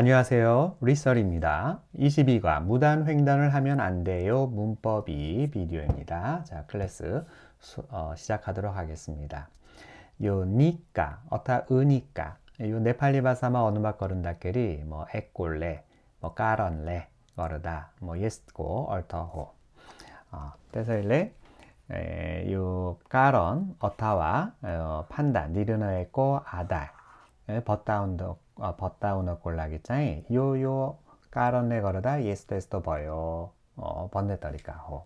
안녕하세요. 리설입니다. 22과 무단 횡단을 하면 안 돼요. 문법이 비디오입니다. 자, 클래스 수, 어, 시작하도록 하겠습니다. 요 니까, 어타 으니까, 요 네팔리 바사마 어느 맛 거른다끼리 뭐액꼴레뭐 까런레 거르다, 뭐 예스고 얼터호. 어, 때서일레 요 까런 어타와 어, 판단 니르너에꼬 아달 버다운도 あポッタウのこらげち요いヨーヨーカロネゴロ스도 아, 버요 어번데터리까호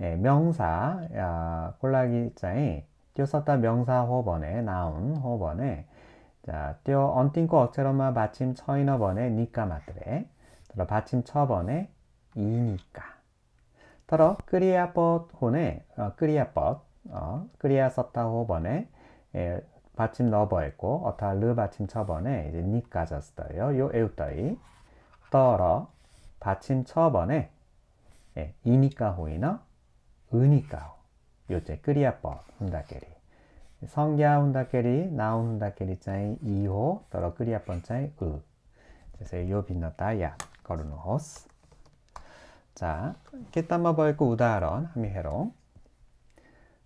예, 명사 아, 콜라기자에 뛰었었다 명사 호번에 나온 호번에 자 뛰어 언띵고 억체로마 받침 처이너 번에 니까 마트레 들어 받침 처번에 이니까 들어 끄리아벗 호네 어, 끄리아벗 어, 끄리아섰다 호번에 예, 받침 너버했고 어타르 받침 처번에 이제 니까졌어요요 에웃더이 떨어 받침 처번에 예, 이니까 호이너 으니까 호 요제 끄리아법 훈다케리 성야 훈다케리 나우 훈다케리 짜이 이호 떨어 끄리아법 짜이 으 그래서 요 빛났다야 거르노 호스 자깨따마버고 우다런 하미헤롱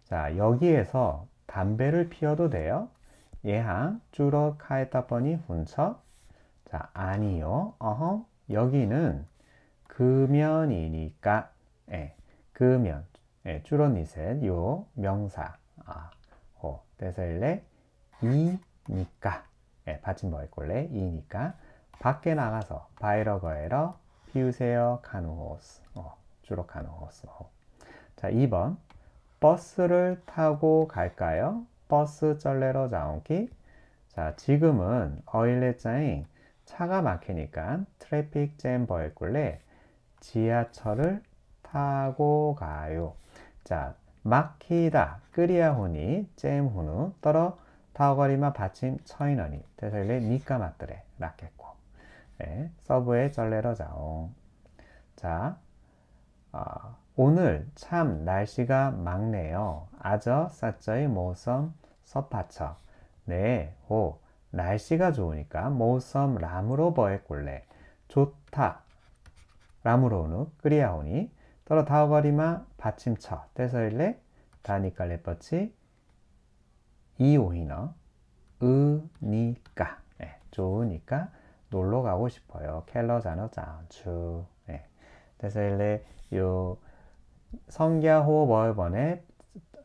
자 여기에서 담배를 피워도 돼요. 예하 주로 가에다보니 훈서 자 아니요 어허 여기는 금연이니까 예 금연 예 주로 니셋 요 명사 아호 대설레 이니까 예 받침버의 꼴레 뭐 이니까 밖에 나가서 바이러거에러 피우세요 카누호스 어, 주로 카누호스 어. 자 2번 버스를 타고 갈까요? 버스 절레로 자오기 자 지금은 어일레자잉 차가 막히니까 트래픽 잼 벌꿀레 지하철을 타고 가요 자 막히다 끄리아호니 잼호누 떨어 타거리마 받침 처인어니 대설레 니까 맞더래 라켓고 네, 서브의 절레러 자옹 자 오늘 참 날씨가 맑네요. 아저 사저의 모섬 서파처. 네, 호. 날씨가 좋으니까 모섬 라무로 버의 꼴레. 좋다. 라무로는 끓이야오니. 떨어 다오거리마 받침처. 떼서일레 다니깔레버치 이오히너 으니까. 네, 좋으니까 놀러 가고 싶어요. 캘러 자너 자주. 떼서일레 요 성갸호 월번에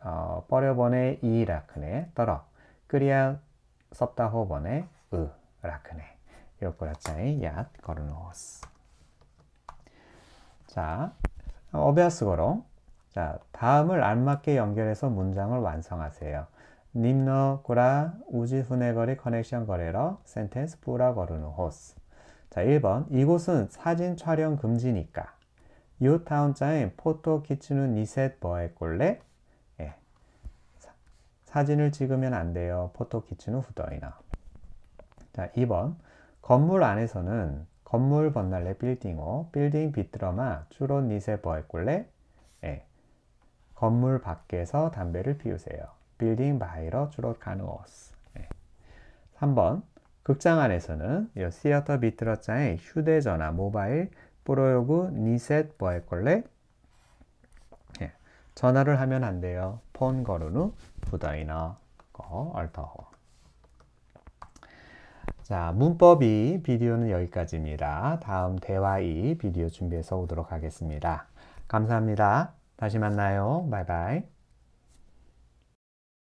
어, 버려번에 이라크네 떨어 끓여 섭다호 번에 으 라크네 요꾸라짜이 얏어놓노스자 어베아스거로 자 다음을 알맞게 연결해서 문장을 완성하세요 님너구라우지후네거리 커넥션 거래러 센텐스 뿌라 거르노호스 자 1번 이곳은 사진 촬영 금지니까 요 타운자에 포토 키치누 니셋 버에 꼴레 예. 사진을 찍으면 안 돼요. 포토 키츠누 후더이나. 자, 2번. 건물 안에서는 건물 번날레 빌딩어, 빌딩 비트러마 주로 니세 버에꼴레 예. 건물 밖에서 담배를 피우세요. 빌딩 바이러 주로 가누어스. 예. 3번. 극장 안에서는 시어터 비트러자의 휴대전화, 모바일, 뿌려요구 니셋 뭐할 걸래? 예. 전화를 하면 안 돼요. 폰 거르누 부다이나 거 얼터호. 자, 문법 이 비디오는 여기까지입니다. 다음 대화 이 비디오 준비해서 오도록 하겠습니다. 감사합니다. 다시 만나요. 바이바이.